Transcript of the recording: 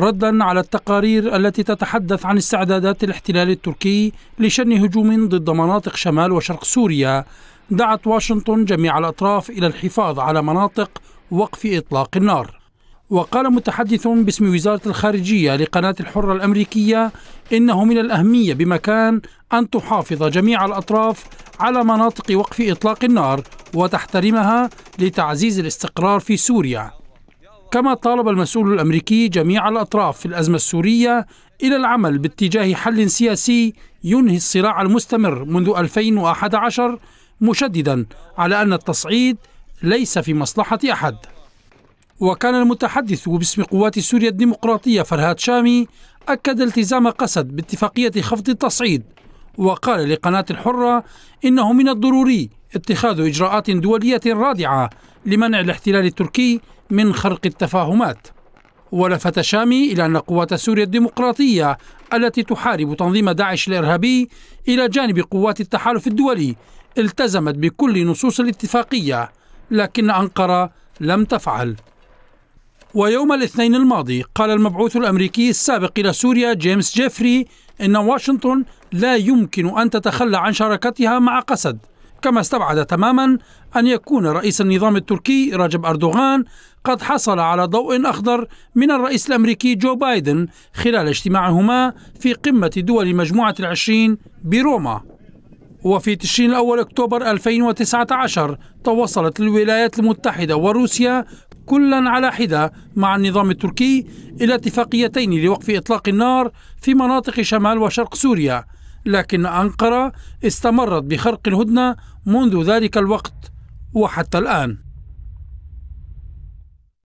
ردا على التقارير التي تتحدث عن استعدادات الاحتلال التركي لشن هجوم ضد مناطق شمال وشرق سوريا دعت واشنطن جميع الأطراف إلى الحفاظ على مناطق وقف إطلاق النار وقال متحدث باسم وزارة الخارجية لقناة الحرة الأمريكية إنه من الأهمية بمكان أن تحافظ جميع الأطراف على مناطق وقف إطلاق النار وتحترمها لتعزيز الاستقرار في سوريا كما طالب المسؤول الامريكي جميع الاطراف في الازمه السوريه الى العمل باتجاه حل سياسي ينهي الصراع المستمر منذ 2011 مشددا على ان التصعيد ليس في مصلحه احد. وكان المتحدث باسم قوات سوريا الديمقراطيه فرهاد شامي اكد التزام قسد باتفاقيه خفض التصعيد وقال لقناه الحره انه من الضروري اتخاذ اجراءات دوليه رادعه لمنع الاحتلال التركي من خرق التفاهمات ولفت شامي إلى أن قوات سوريا الديمقراطية التي تحارب تنظيم داعش الإرهابي إلى جانب قوات التحالف الدولي التزمت بكل نصوص الاتفاقية لكن أنقرة لم تفعل ويوم الاثنين الماضي قال المبعوث الأمريكي السابق إلى سوريا جيمس جيفري إن واشنطن لا يمكن أن تتخلى عن شراكتها مع قسد كما استبعد تماما أن يكون رئيس النظام التركي رجب أردوغان قد حصل على ضوء أخضر من الرئيس الأمريكي جو بايدن خلال اجتماعهما في قمة دول مجموعة العشرين بروما وفي تشرين الأول أكتوبر 2019 توصلت الولايات المتحدة وروسيا كلا على حدة مع النظام التركي إلى اتفاقيتين لوقف إطلاق النار في مناطق شمال وشرق سوريا لكن أنقرة استمرت بخرق الهدنة منذ ذلك الوقت وحتى الآن